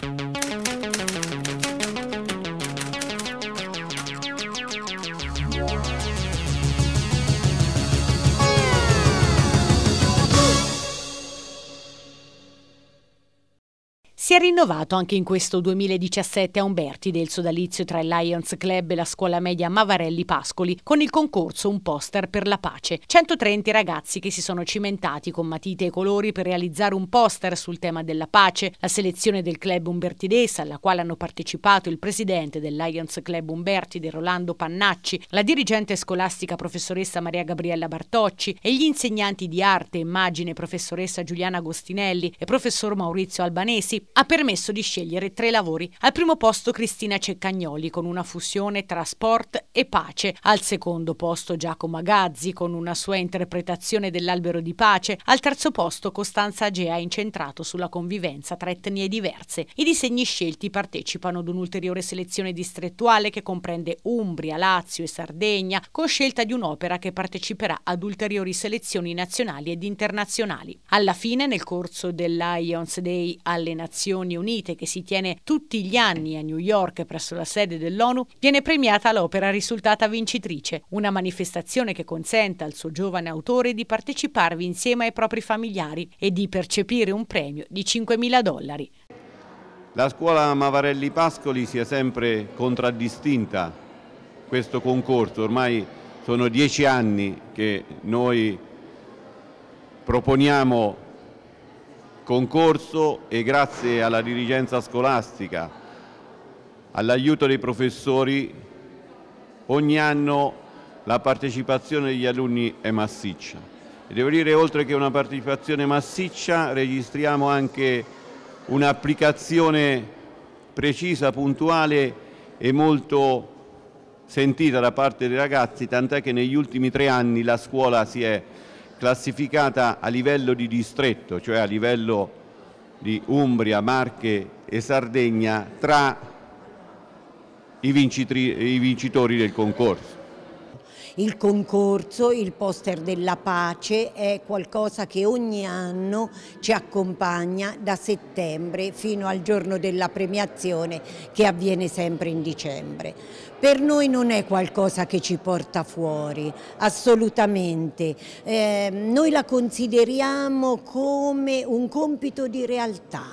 Thank you. Si è rinnovato anche in questo 2017 a Umberti del sodalizio tra il Lions Club e la scuola media Mavarelli Pascoli con il concorso Un poster per la pace. 130 ragazzi che si sono cimentati con matite e colori per realizzare un poster sul tema della pace. La selezione del club umbertidese alla quale hanno partecipato il presidente del Lions Club Umberti De Rolando Pannacci, la dirigente scolastica professoressa Maria Gabriella Bartocci e gli insegnanti di arte e immagine professoressa Giuliana Agostinelli e professor Maurizio Albanesi ha permesso di scegliere tre lavori. Al primo posto Cristina Ceccagnoli con una fusione tra sport e pace, al secondo posto Giacomo Agazzi con una sua interpretazione dell'albero di pace, al terzo posto Costanza Agea incentrato sulla convivenza tra etnie diverse. I disegni scelti partecipano ad un'ulteriore selezione distrettuale che comprende Umbria, Lazio e Sardegna, con scelta di un'opera che parteciperà ad ulteriori selezioni nazionali ed internazionali. Alla fine, nel corso del Day alle Nazioni Nazioni Unite che si tiene tutti gli anni a New York presso la sede dell'ONU, viene premiata l'opera risultata vincitrice, una manifestazione che consente al suo giovane autore di parteciparvi insieme ai propri familiari e di percepire un premio di 5.000 dollari. La scuola Mavarelli Pascoli si è sempre contraddistinta questo concorso, ormai sono dieci anni che noi proponiamo concorso e grazie alla dirigenza scolastica, all'aiuto dei professori, ogni anno la partecipazione degli alunni è massiccia. E devo dire, oltre che una partecipazione massiccia, registriamo anche un'applicazione precisa, puntuale e molto sentita da parte dei ragazzi, tant'è che negli ultimi tre anni la scuola si è classificata a livello di distretto, cioè a livello di Umbria, Marche e Sardegna, tra i, vincitori del concorso il concorso, il poster della pace è qualcosa che ogni anno ci accompagna da settembre fino al giorno della premiazione che avviene sempre in dicembre. Per noi non è qualcosa che ci porta fuori, assolutamente. Eh, noi la consideriamo come un compito di realtà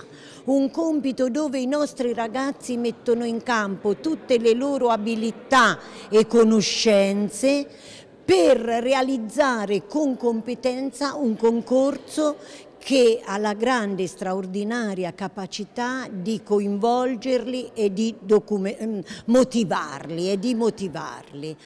un compito dove i nostri ragazzi mettono in campo tutte le loro abilità e conoscenze per realizzare con competenza un concorso che ha la grande e straordinaria capacità di coinvolgerli e di mm, motivarli, e di motivarli.